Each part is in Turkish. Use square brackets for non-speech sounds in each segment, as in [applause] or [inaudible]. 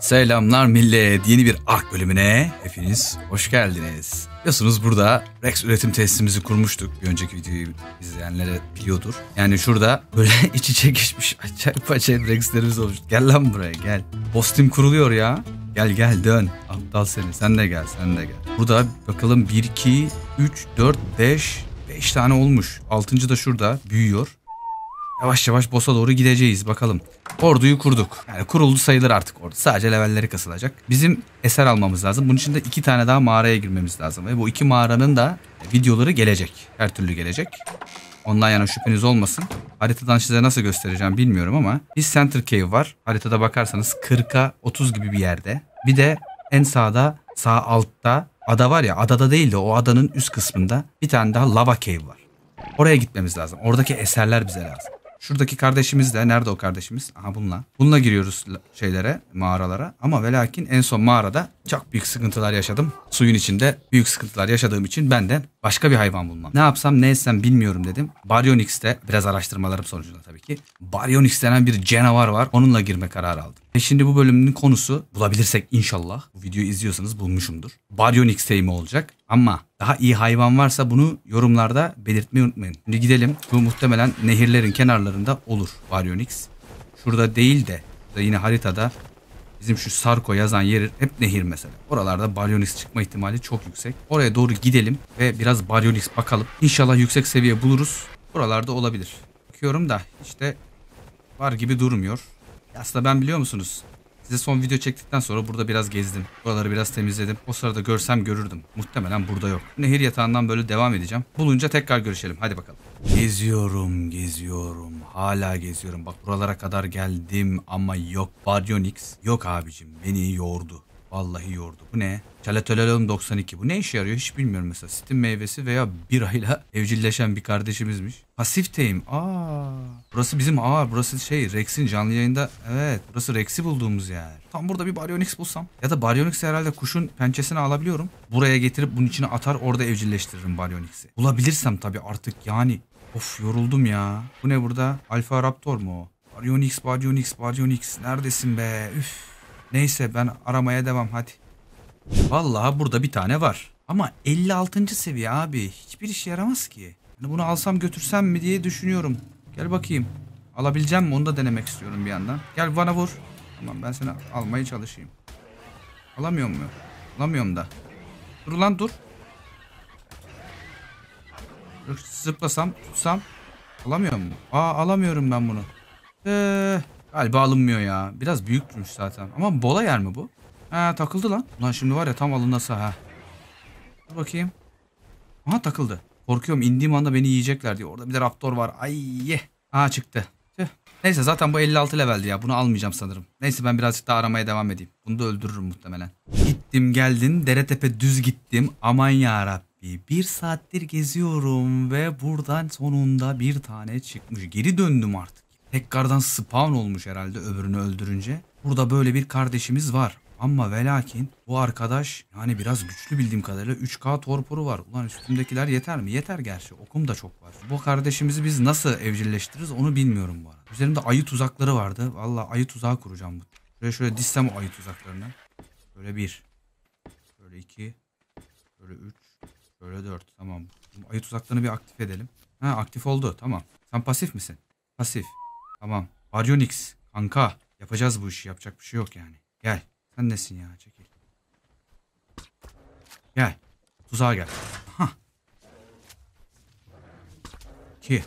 Selamlar millet. Yeni bir ARK bölümüne hepiniz hoş geldiniz. Biliyorsunuz burada Rex üretim tesisimizi kurmuştuk. Bir önceki videoyu izleyenlere biliyordur. Yani şurada böyle [laughs] içi içe geçmiş acayip acayip Rex'lerimiz olmuş. Gel lan buraya gel. Postim kuruluyor ya. Gel gel dön. Aptal seni. Sen de gel sen de gel. Burada bakalım 1, 2, 3, 4, 5, 5 tane olmuş. 6. da şurada büyüyor. Yavaş yavaş boss'a doğru gideceğiz bakalım. Orduyu kurduk. Yani kuruldu sayılır artık ordu. Sadece levelleri kasılacak. Bizim eser almamız lazım. Bunun için de iki tane daha mağaraya girmemiz lazım. Ve bu iki mağaranın da videoları gelecek. Her türlü gelecek. Ondan yana şüpheniz olmasın. Haritadan size nasıl göstereceğim bilmiyorum ama bir Center Cave var. Haritada bakarsanız 40'a 30 gibi bir yerde. Bir de en sağda sağ altta ada var ya adada değil de o adanın üst kısmında bir tane daha Lava Cave var. Oraya gitmemiz lazım. Oradaki eserler bize lazım. Şuradaki kardeşimiz de nerede o kardeşimiz? Aha bununla. Bununla giriyoruz şeylere, mağaralara. Ama velakin en son mağarada çok büyük sıkıntılar yaşadım. Suyun içinde büyük sıkıntılar yaşadığım için ben de başka bir hayvan bulmam. Ne yapsam ne etsem bilmiyorum dedim. Baryonyx'te biraz araştırmalarım sonucunda tabii ki. Baryonyx denen bir canavar var. Onunla girme kararı aldım. E şimdi bu bölümün konusu bulabilirsek inşallah bu videoyu izliyorsanız bulmuşumdur. Baryon x olacak ama daha iyi hayvan varsa bunu yorumlarda belirtmeyi unutmayın. Şimdi gidelim. Bu muhtemelen nehirlerin kenarlarında olur Baryon Şurada değil de yine haritada bizim şu Sarko yazan yeri hep nehir mesela. Oralarda Baryonyx çıkma ihtimali çok yüksek. Oraya doğru gidelim ve biraz Baryonyx bakalım. İnşallah yüksek seviye buluruz. Buralarda olabilir. Bakıyorum da işte var gibi durmuyor. Aslında ben biliyor musunuz? Size son video çektikten sonra burada biraz gezdim. Buraları biraz temizledim. O sırada görsem görürdüm. Muhtemelen burada yok. Nehir yatağından böyle devam edeceğim. Bulunca tekrar görüşelim. Hadi bakalım. Geziyorum, geziyorum. Hala geziyorum. Bak buralara kadar geldim ama yok. Baryonyx yok abicim. Beni yordu. Vallahi yordu. Bu ne? Çaletölelim 92. Bu ne işe yarıyor hiç bilmiyorum mesela. Sitin meyvesi veya birayla [laughs] evcilleşen bir kardeşimizmiş. Pasif teyim. Aa. Burası bizim aa burası şey Rex'in canlı yayında. Evet burası Rex'i bulduğumuz yer. Tam burada bir Baryonyx bulsam. Ya da Baryonyx herhalde kuşun pençesini alabiliyorum. Buraya getirip bunun içine atar orada evcilleştiririm Baryonyx'i. Bulabilirsem tabii artık yani. Of yoruldum ya. Bu ne burada? Alfa Raptor mu o? Baryonyx, Baryonyx, Neredesin be? Üf. Neyse ben aramaya devam hadi. Vallahi burada bir tane var. Ama 56. seviye abi. Hiçbir işe yaramaz ki. Yani bunu alsam götürsem mi diye düşünüyorum. Gel bakayım. Alabileceğim mi onu da denemek istiyorum bir yandan. Gel bana vur. Tamam ben seni almaya çalışayım. Alamıyor mu? Alamıyorum da. Dur lan dur. Zıplasam tutsam. Alamıyor mu? Aa alamıyorum ben bunu. Eee. Galiba alınmıyor ya. Biraz büyükmüş zaten. Ama bola yer mi bu? Ha takıldı lan. Lan şimdi var ya tam alınası ha. Dur bakayım. Aha takıldı. Korkuyorum indiğim anda beni yiyecekler diye. Orada bir de raptor var. Ay ye. Aha çıktı. Tüh. Neyse zaten bu 56 leveldi ya. Bunu almayacağım sanırım. Neyse ben birazcık daha aramaya devam edeyim. Bunu da öldürürüm muhtemelen. Gittim geldin. Deretepe düz gittim. Aman yarabbim. Bir saattir geziyorum ve buradan sonunda bir tane çıkmış. Geri döndüm artık. Tekrardan spawn olmuş herhalde öbürünü öldürünce. Burada böyle bir kardeşimiz var. Ama velakin bu arkadaş yani biraz güçlü bildiğim kadarıyla 3K torporu var. Ulan üstümdekiler yeter mi? Yeter gerçi. Okum da çok var. Bu kardeşimizi biz nasıl evcilleştiririz onu bilmiyorum bu arada. Üzerimde ayı tuzakları vardı. Valla ayı tuzağı kuracağım. bu. Şöyle şöyle dissem ayı tuzaklarını. Böyle bir. Böyle iki. Böyle üç. Böyle dört. Tamam. Ayı tuzaklarını bir aktif edelim. Ha aktif oldu. Tamam. Sen pasif misin? Pasif. Tamam. Baryonyx kanka yapacağız bu işi yapacak bir şey yok yani. Gel. Sen nesin ya çekil. Gel. Tuzağa gel. Ha. İki.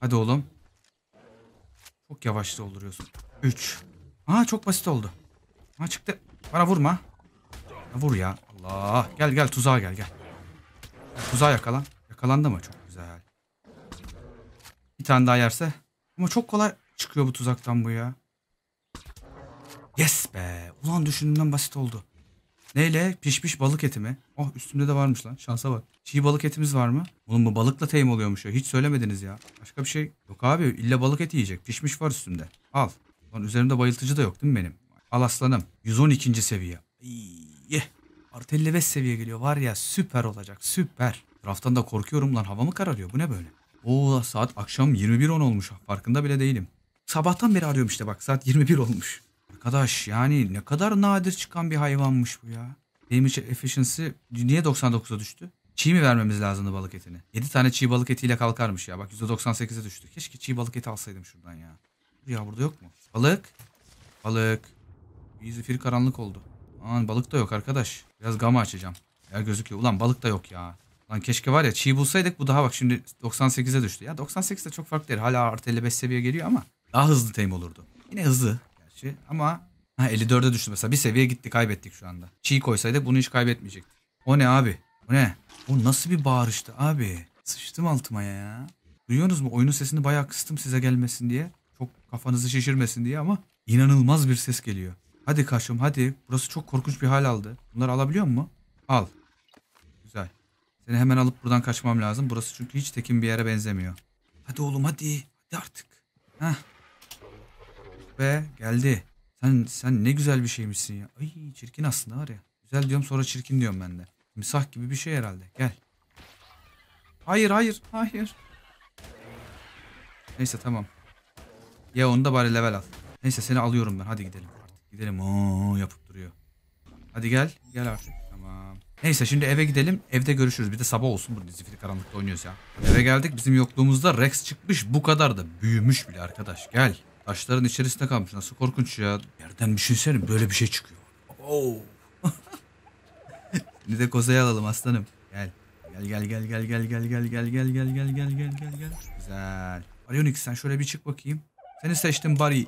Hadi oğlum. Çok yavaş dolduruyorsun. Üç. Aa çok basit oldu. Ha çıktı. Bana vurma. Ya vur ya. Allah. Gel gel tuzağa gel gel. Tuzağa yakalan. Yakalandı mı? Çok güzel. Bir tane daha yerse ama çok kolay çıkıyor bu tuzaktan bu ya. Yes be. Ulan düşündüğümden basit oldu. Neyle? Pişmiş balık eti mi? Oh üstümde de varmış lan. Şansa bak. Çiğ balık etimiz var mı? Bunun bu balıkla teyim oluyormuş ya. Hiç söylemediniz ya. Başka bir şey yok abi. İlla balık eti yiyecek. Pişmiş var üstümde. Al. Lan üzerimde bayıltıcı da yok değil mi benim? Al aslanım. 112. seviye. İyi. Artı 55 seviye geliyor. Var ya süper olacak. Süper. Taraftan da korkuyorum lan. Hava mı kararıyor? Bu ne böyle? Oo saat akşam 21.10 olmuş. Farkında bile değilim. Sabahtan beri arıyorum işte bak saat 21 olmuş. Arkadaş yani ne kadar nadir çıkan bir hayvanmış bu ya. benim Damage efficiency niye 99'a düştü? Çiğ mi vermemiz lazımdı balık etini? 7 tane çiğ balık etiyle kalkarmış ya. Bak %98'e düştü. Keşke çiğ balık eti alsaydım şuradan ya. ya burada yok mu? Balık. Balık. Yüzü fir karanlık oldu. Aman balık da yok arkadaş. Biraz gama açacağım. Ya gözüküyor. Ulan balık da yok ya. Lan keşke var ya çiğ bulsaydık bu daha bak şimdi 98'e düştü. Ya 98 de çok farklı değil. Hala artı 55 seviye geliyor ama daha hızlı tame olurdu. Yine hızlı gerçi ama ha, 54'e düştü mesela. Bir seviye gitti kaybettik şu anda. Çiğ koysaydık bunu hiç kaybetmeyecektik. O ne abi? O ne? O nasıl bir bağırıştı abi? Sıçtım altıma ya. Duyuyorsunuz mu? Oyunun sesini bayağı kıstım size gelmesin diye. Çok kafanızı şişirmesin diye ama inanılmaz bir ses geliyor. Hadi kaşım hadi. Burası çok korkunç bir hal aldı. Bunları alabiliyor mu? Al. Seni hemen alıp buradan kaçmam lazım. Burası çünkü hiç tekin bir yere benzemiyor. Hadi oğlum hadi. Hadi artık. Heh. Ve geldi. Sen sen ne güzel bir şeymişsin ya. Ay çirkin aslında var ya. Güzel diyorum sonra çirkin diyorum ben de. Misah gibi bir şey herhalde. Gel. Hayır hayır hayır. Neyse tamam. Ya onu da bari level al. Neyse seni alıyorum ben. Hadi gidelim artık. Gidelim. Oo yapıp duruyor. Hadi gel. Gel artık. Tamam. Neyse şimdi eve gidelim. Evde görüşürüz. Bir de sabah olsun burada zifiri karanlıkta oynuyoruz ya. Eve geldik. Bizim yokluğumuzda Rex çıkmış. Bu kadar da büyümüş bile arkadaş. Gel. Taşların içerisinde kalmış. Nasıl korkunç ya. Yerden düşünsene böyle bir şey çıkıyor. Oo. şimdi de kozayı alalım aslanım. Gel. Gel gel gel gel gel gel gel gel gel gel gel gel gel gel gel. Güzel. Baryonix sen şöyle bir çık bakayım. Seni seçtim Barry.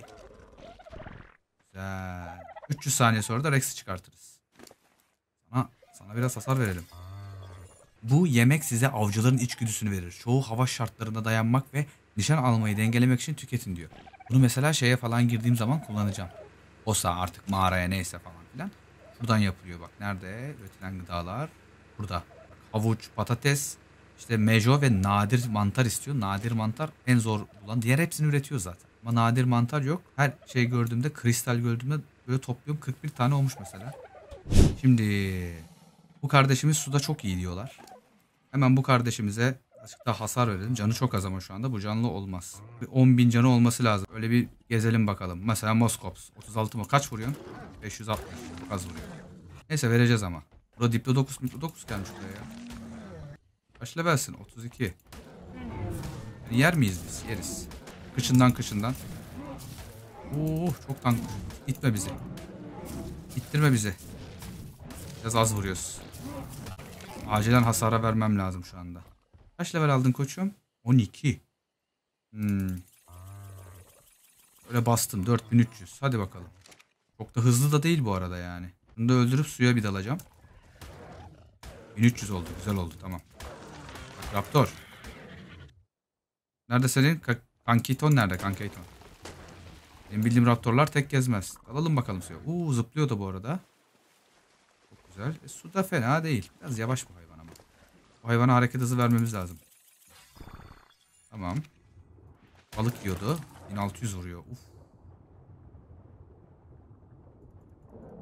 Güzel. 300 saniye sonra da Rex'i çıkartırız. Sana biraz hasar verelim. Bu yemek size avcıların içgüdüsünü verir. Çoğu hava şartlarına dayanmak ve nişan almayı dengelemek için tüketin diyor. Bunu mesela şeye falan girdiğim zaman kullanacağım. Osa artık mağaraya neyse falan filan. Buradan yapılıyor bak. Nerede? Üretilen gıdalar. Burada. havuç, patates, işte mejo ve nadir mantar istiyor. Nadir mantar en zor bulan. Diğer hepsini üretiyor zaten. Ama nadir mantar yok. Her şey gördüğümde, kristal gördüğümde böyle topluyorum. 41 tane olmuş mesela. Şimdi bu kardeşimiz suda çok iyi diyorlar. Hemen bu kardeşimize açıkta hasar verelim. Canı çok az ama şu anda. Bu canlı olmaz. Bir 10 bin canı olması lazım. Öyle bir gezelim bakalım. Mesela Moskops. 36 mı? Kaç vuruyor? 560. Çok az vuruyor. Neyse vereceğiz ama. Burada Diplo 9, Diplo 9 gelmiş buraya ya. Kaç levelsin? 32. Yani yer miyiz biz? Yeriz. Kıçından kıçından. Oo uh, çok tank. Gitme bizi. İttirme bizi. Biraz az vuruyoruz. Acilen hasara vermem lazım şu anda. Kaç level aldın koçum? 12. Hmm. Öyle bastım. 4300. Hadi bakalım. Çok da hızlı da değil bu arada yani. Bunu da öldürüp suya bir dalacağım. 1300 oldu. Güzel oldu. Tamam. Bak, raptor. Nerede senin? Ka kankiton nerede? Kankiton. Benim bildiğim raptorlar tek gezmez. Alalım bakalım suya. Uuu zıplıyor da bu arada. Güzel. E, su da fena değil. Biraz yavaş bu hayvan ama. Bu hayvana hareket hızı vermemiz lazım. Tamam. Balık yiyordu. 1600 vuruyor. Uf.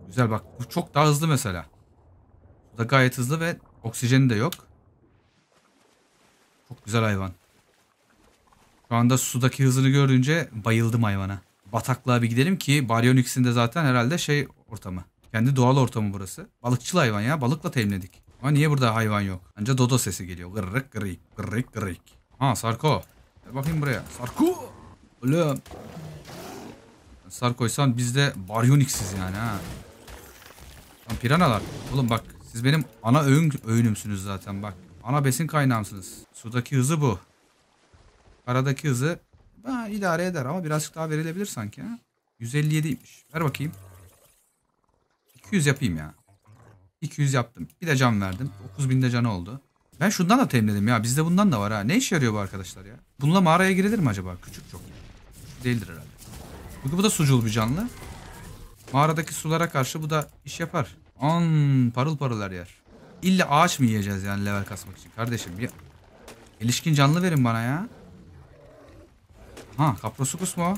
Güzel bak. Bu çok daha hızlı mesela. Bu da gayet hızlı ve oksijeni de yok. Çok güzel hayvan. Şu anda sudaki hızını görünce bayıldım hayvana. Bataklığa bir gidelim ki Baryonyx'in de zaten herhalde şey ortamı. Kendi doğal ortamı burası. Balıkçıl hayvan ya. Balıkla teminledik. Ama niye burada hayvan yok? Anca dodo sesi geliyor. Gırrık gırrık gırrık gırrık. Ha Sarko. Gel bakayım buraya. Sarko. Oğlum. Sarkoysan bizde de baryoniksiz yani ha. Lan piranalar. Oğlum bak siz benim ana öğün, öğünümsünüz zaten bak. Ana besin kaynağımsınız. Sudaki hızı bu. Karadaki hızı ha, idare eder ama birazcık daha verilebilir sanki ha. 157'ymiş. Ver bakayım. 200 yapayım ya. 200 yaptım. Bir de can verdim. 9000 de can oldu. Ben şundan da temledim ya. Bizde bundan da var ha. Ne işe yarıyor bu arkadaşlar ya? Bununla mağaraya girilir mi acaba? Küçük çok. değildir herhalde. Çünkü bu da sucul bir canlı. Mağaradaki sulara karşı bu da iş yapar. An parıl parıl yer. İlla ağaç mı yiyeceğiz yani level kasmak için kardeşim? Ya. İlişkin canlı verin bana ya. Ha kaprosukus mu o?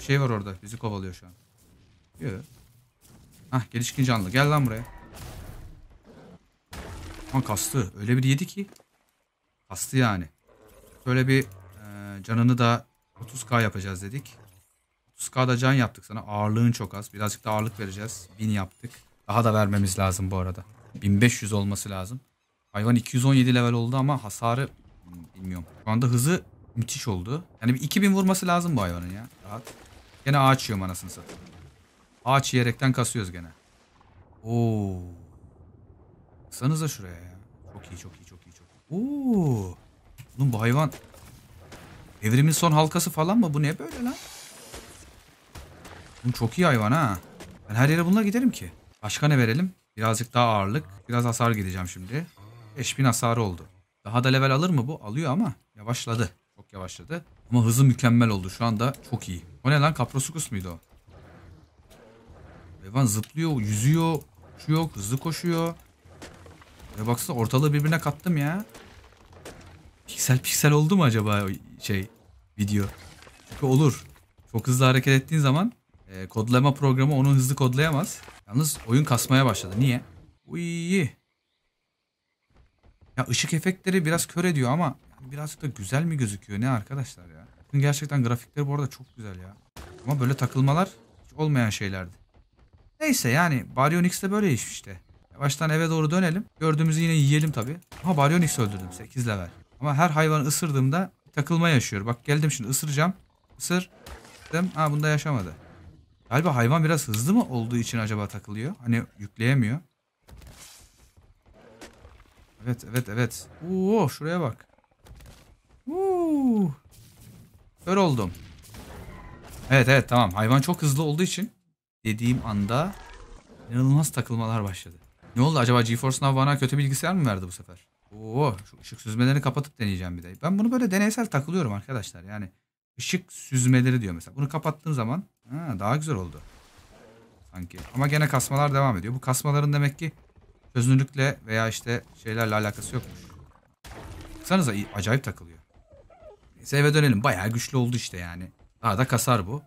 Bir şey var orada. Bizi kovalıyor şu an. Yok. Hah gelişkin canlı gel lan buraya. Lan kastı. Öyle bir yedi ki. Kastı yani. Şöyle bir e, canını da 30k yapacağız dedik. 30 da can yaptık sana. Ağırlığın çok az. Birazcık da ağırlık vereceğiz. 1000 yaptık. Daha da vermemiz lazım bu arada. 1500 olması lazım. Hayvan 217 level oldu ama hasarı hmm, bilmiyorum. Şu anda hızı müthiş oldu. Yani bir 2000 vurması lazım bu hayvanın ya. Rahat. Gene ağaç yiyorum anasını satayım. Ağaç yerekten kasıyoruz gene. Oo. Baksanıza şuraya ya. Çok iyi çok iyi çok iyi çok iyi. Oo. Oğlum bu hayvan evrimin son halkası falan mı? Bu ne böyle lan? Oğlum çok iyi hayvan ha. Ben her yere bununla giderim ki. Başka ne verelim? Birazcık daha ağırlık. Biraz hasar gideceğim şimdi. 5000 hasarı oldu. Daha da level alır mı bu? Alıyor ama yavaşladı. Çok yavaşladı. Ama hızı mükemmel oldu. Şu anda çok iyi. O ne lan? Kaprosukus muydu o? Hayvan zıplıyor, yüzüyor, koşuyor, hızlı koşuyor. Ya baksana ortalığı birbirine kattım ya. Piksel piksel oldu mu acaba şey video? Çünkü olur. Çok hızlı hareket ettiğin zaman e, kodlama programı onu hızlı kodlayamaz. Yalnız oyun kasmaya başladı. Niye? Uy. Ya ışık efektleri biraz kör ediyor ama birazcık da güzel mi gözüküyor ne arkadaşlar ya. Gerçekten grafikleri bu arada çok güzel ya. Ama böyle takılmalar hiç olmayan şeylerdi. Neyse yani Baryonyx de böyle iş işte. Yavaştan eve doğru dönelim. Gördüğümüzü yine yiyelim tabii Ama Baryonyx öldürdüm 8 level. Ama her hayvanı ısırdığımda takılma yaşıyor. Bak geldim şimdi ısıracağım. Isır. Ha bunda yaşamadı. Galiba hayvan biraz hızlı mı olduğu için acaba takılıyor? Hani yükleyemiyor. Evet evet evet. Oo şuraya bak. Uuu. Kör oldum. Evet evet tamam. Hayvan çok hızlı olduğu için dediğim anda inanılmaz takılmalar başladı. Ne oldu acaba GeForce Now bana kötü bilgisayar mı verdi bu sefer? Oo, şu ışık süzmelerini kapatıp deneyeceğim bir de. Ben bunu böyle deneysel takılıyorum arkadaşlar. Yani ışık süzmeleri diyor mesela. Bunu kapattığım zaman ha, daha güzel oldu. Sanki. Ama gene kasmalar devam ediyor. Bu kasmaların demek ki çözünürlükle veya işte şeylerle alakası yokmuş. Baksanıza acayip takılıyor. Neyse eve dönelim. Bayağı güçlü oldu işte yani. Daha da kasar bu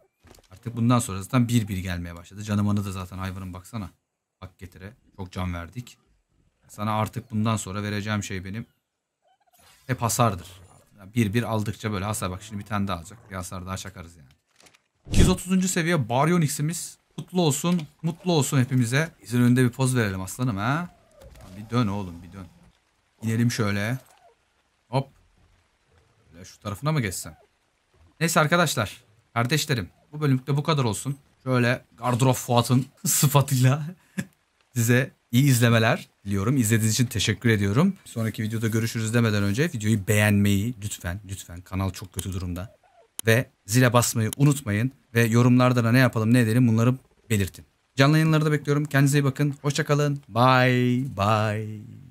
artık bundan sonra zaten bir bir gelmeye başladı. Canımanı da zaten hayvanın baksana. Hak getire. Çok can verdik. Sana artık bundan sonra vereceğim şey benim hep hasardır. Yani bir bir aldıkça böyle hasar. Bak şimdi bir tane daha alacak. Bir hasar daha çakarız yani. 230. seviye Baryon X'imiz. Kutlu olsun, mutlu olsun hepimize. İzin önünde bir poz verelim aslanım ha. Bir dön oğlum bir dön. İnelim şöyle. Hop. Böyle şu tarafına mı geçsem? Neyse arkadaşlar. Kardeşlerim. Bu bölümde bu kadar olsun. Şöyle Gardrop Fuat'ın [laughs] sıfatıyla [laughs] size iyi izlemeler diliyorum. İzlediğiniz için teşekkür ediyorum. Bir sonraki videoda görüşürüz demeden önce videoyu beğenmeyi lütfen lütfen kanal çok kötü durumda. Ve zile basmayı unutmayın ve yorumlarda da ne yapalım ne edelim bunları belirtin. Canlı yayınları da bekliyorum. Kendinize iyi bakın. Hoşçakalın. Bye bye.